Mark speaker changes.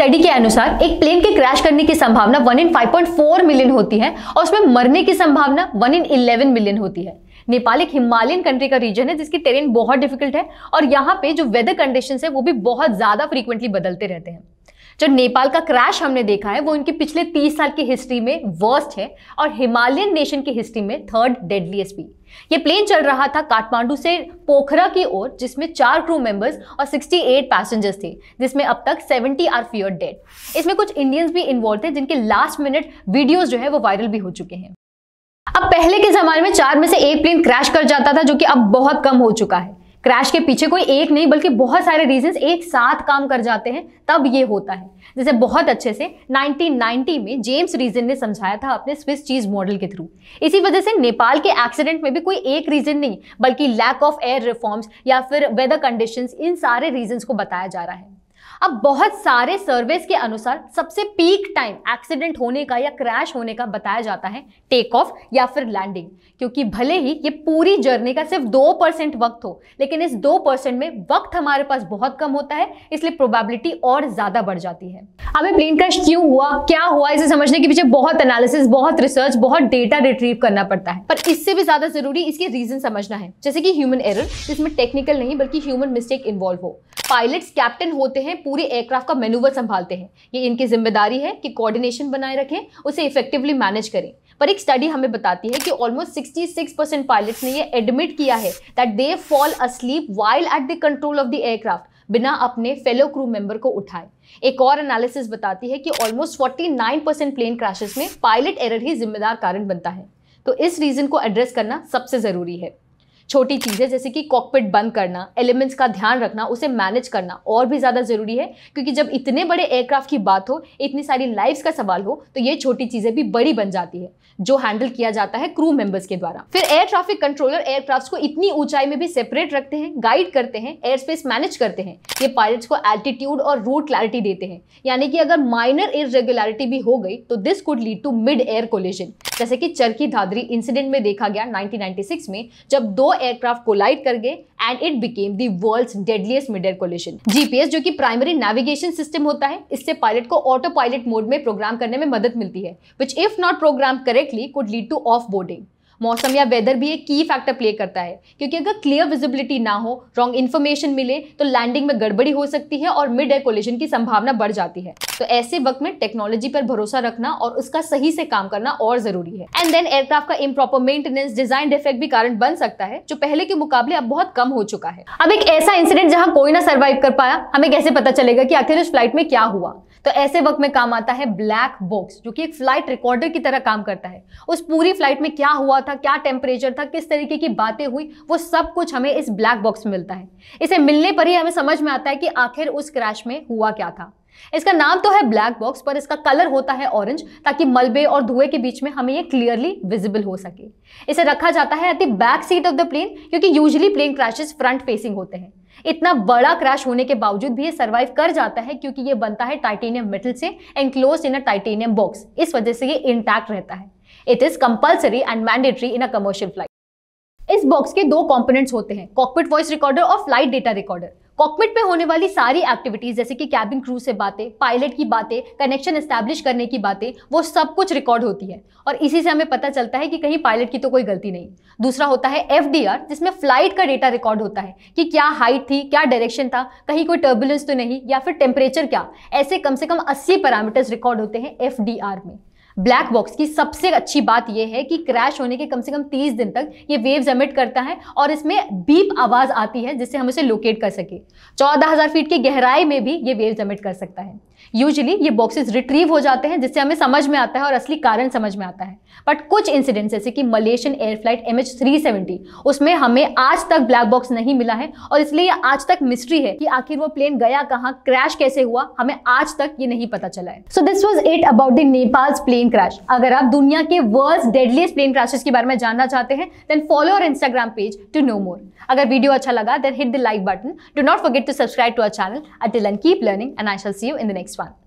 Speaker 1: Study के अनुसार एक प्लेन के क्रैश करने की संभावना one in five point four million होती है और उसमें मरने की संभावना वन इन इलेवन मिलियन होती है नेपाल एक हिमालयन कंट्री का रीजन है जिसकी टेरेन बहुत डिफिकल्ट है और यहाँ पे जो वेदर कंडीशन है वो भी बहुत ज़्यादा फ्रीक्वेंटली बदलते रहते हैं जो नेपाल का क्रैश हमने देखा है वो उनकी पिछले 30 साल की हिस्ट्री में वर्स्ट है और हिमालयन नेशन की हिस्ट्री में थर्ड डेडलीएस्ट भी ये प्लेन चल रहा था काठमांडू से पोखरा की ओर जिसमें चार क्रू मेंबर्स और 68 पैसेंजर्स थे जिसमें अब तक 70 आर फ्यूर डेड इसमें कुछ इंडियंस भी इन्वॉल्व थे जिनके लास्ट मिनट वीडियोज जो है वो वायरल भी हो चुके हैं अब पहले के जमाने में चार में से एक प्लेन क्रैश कर जाता था जो कि अब बहुत कम हो चुका है क्रैश के पीछे कोई एक नहीं बल्कि बहुत सारे रीजंस एक साथ काम कर जाते हैं तब ये होता है जैसे बहुत अच्छे से 1990 में जेम्स रीजन ने समझाया था अपने स्विस चीज मॉडल के थ्रू इसी वजह से नेपाल के एक्सीडेंट में भी कोई एक रीजन नहीं बल्कि लैक ऑफ एयर रिफॉर्म्स या फिर वेदर कंडीशंस इन सारे रीजंस को बताया जा रहा है अब बहुत सारे सर्वेस के अनुसार सबसे पीक टाइम एक्सीडेंट होने का या क्रैश होने का बताया जाता है टेक ऑफ या फिर लैंडिंग क्योंकि भले ही ये पूरी जर्नी का सिर्फ दो परसेंट वक्त हो लेकिन इस दो परसेंट में वक्त हमारे पास बहुत कम होता है इसलिए प्रोबेबिलिटी और ज्यादा बढ़ जाती है अब प्लेन क्रैश क्यों हुआ क्या हुआ इसे समझने के पीछे बहुत एनालिसिस बहुत रिसर्च बहुत डेटा रिट्रीव करना पड़ता है पर इससे भी ज्यादा जरूरी इसके रीजन समझना है जैसे कि ह्यूमन एरर जिसमें टेक्निकल नहीं बल्कि ह्यूमन मिस्टेक इन्वॉल्व हो पायलट्स कैप्टन होते हैं पूरे एयरक्राफ्ट का मेनूवर संभालते हैं ये इनकी जिम्मेदारी है कि कोऑर्डिनेशन बनाए रखें उसे इफेक्टिवली मैनेज करें पर एक स्टडी हमें बताती है कि ऑलमोस्ट 66 परसेंट पायलट्स ने ये एडमिट किया है that they fall asleep while at the control of the aircraft बिना अपने फेलो क्रू मेंबर को उठाए एक और एनालिसिस बताती है कि ऑलमोस्ट 49 परसेंट प्लेन क्रैशेस में पायलट एरर ही जिम्मेदार कारण बनता है तो इस रीजन को एड्रेस करना सबसे ज़रूरी है छोटी चीज़ें जैसे कि कॉकपिट बंद करना एलिमेंट्स का ध्यान रखना उसे मैनेज करना और भी ज़्यादा ज़रूरी है क्योंकि जब इतने बड़े एयरक्राफ्ट की बात हो इतनी सारी लाइफ्स का सवाल हो तो ये छोटी चीज़ें भी बड़ी बन जाती है जो हैंडल किया जाता है क्रू मेंबर्स के द्वारा फिर एयर ट्रैफिक कंट्रोलर एयरक्राफ्ट को इतनी ऊंचाई में भी सेपरेट रखते हैं गाइड करते हैं एयर स्पेस मैनेज करते हैं ये पायलट्स को एल्टीट्यूड और रूट क्लैरिटी देते हैं यानी कि अगर माइनर इरेगुलरिटी भी हो गई तो this could lead to mid air collision जैसे कि चरखी धादरी इंसिडेंट में देखा गया 1996 में जब दो एयरक्राफ्ट कोलाइड कर गए and it became the world's deadliest mid air collision GPS जो कि प्राइमरी नेविगेशन सिस्टम होता है इससे पायलट को ऑटो पायलट मोड में प्रोग्राम करने में मदद मिलती है which if not program correct indirectly could lead to off boarding मौसम या वेदर भी एक की फैक्टर प्ले करता है क्योंकि अगर क्लियर विजिबिलिटी ना हो रॉन्ग इन्फॉर्मेशन मिले तो लैंडिंग में गड़बड़ी हो सकती है और मिड एयर कोलिशन की संभावना बढ़ जाती है तो ऐसे वक्त में टेक्नोलॉजी पर भरोसा रखना और उसका सही से काम करना और जरूरी है एंड देन एयरक्राफ्ट का इम्प्रॉपर मेंटेनेंस डिजाइन डिफेक्ट भी कारण बन सकता है जो पहले के मुकाबले अब बहुत कम हो चुका है अब एक ऐसा इंसिडेंट जहाँ कोई ना सर्वाइव कर पाया हमें कैसे पता चलेगा की आखिर उस फ्लाइट में क्या हुआ तो ऐसे वक्त में काम आता है ब्लैक बॉक्स जो कि एक फ्लाइट रिकॉर्डर की तरह काम करता है उस पूरी फ्लाइट में क्या हुआ था क्या टेम्परेचर था किस तरीके की बातें हुई वो सब कुछ हमें इस ब्लैक बॉक्स में मिलता है इसे मिलने पर ही हमें समझ में आता है कि आखिर उस क्रैश में हुआ क्या था इसका नाम तो है ब्लैक बॉक्स पर इसका कलर होता है ऑरेंज ताकि मलबे और धुएं के बीच में हमें ये क्लियरली विजिबल हो सके इसे रखा जाता है at the back seat of the plane क्योंकि usually plane crashes front facing होते हैं इतना बड़ा क्रैश होने के बावजूद भी ये सर्वाइव कर जाता है क्योंकि ये बनता है टाइटेनियम मेटल से enclose in a titanium box इस वजह से ये इंटैक्ट रहता है it is compulsory and mandatory in a commercial flight इस बॉक्स के दो कंपोनेंट्स होते हैं कॉकपिट वॉइस रिकॉर्डर और फ्लाइट डेटा रिकॉर्डर कॉकपिट पे होने वाली सारी एक्टिविटीज जैसे कि कैबिन क्रू से बातें पायलट की बातें कनेक्शन एस्टैब्लिश करने की बातें वो सब कुछ रिकॉर्ड होती है और इसी से हमें पता चलता है कि कहीं पायलट की तो कोई गलती नहीं दूसरा होता है एफ जिसमें फ्लाइट का डेटा रिकॉर्ड होता है कि क्या हाइट थी क्या डायरेक्शन था कहीं कोई टर्बुलेंस तो नहीं या फिर टेम्परेचर क्या ऐसे कम से कम अस्सी पैरामीटर्स रिकॉर्ड होते हैं एफ में ब्लैक बॉक्स की सबसे अच्छी बात यह है कि क्रैश होने के कम से कम 30 दिन तक ये वेव्स एमिट करता है और इसमें बीप आवाज़ आती है जिससे हम इसे लोकेट कर सके 14,000 फीट की गहराई में भी ये वेव्स एमिट कर सकता है यूजली ये बॉक्सेस रिट्रीव हो जाते हैं जिससे हमें समझ में आता है और असली कारण समझ में आता है बट कुछ इंसिडेंट जैसे कि Malaysian air flight M H उसमें हमें आज तक ब्लैक बॉक्स नहीं मिला है और इसलिए ये आज तक मिस्ट्री है कि आखिर वो प्लेन गया कहाँ क्रैश कैसे हुआ हमें आज तक ये नहीं पता चला है so this was it about the Nepal plane crash अगर आप दुनिया के वर्ल्ड डेडलीस्ट प्लेन क्रैशेस के बारे में जानना चाहते हैं then follow our Instagram page to know more अगर वीडियो अच्छा लगा then hit the like button do not forget to subscribe to our channel until and keep learning and I shall see you in the next next one.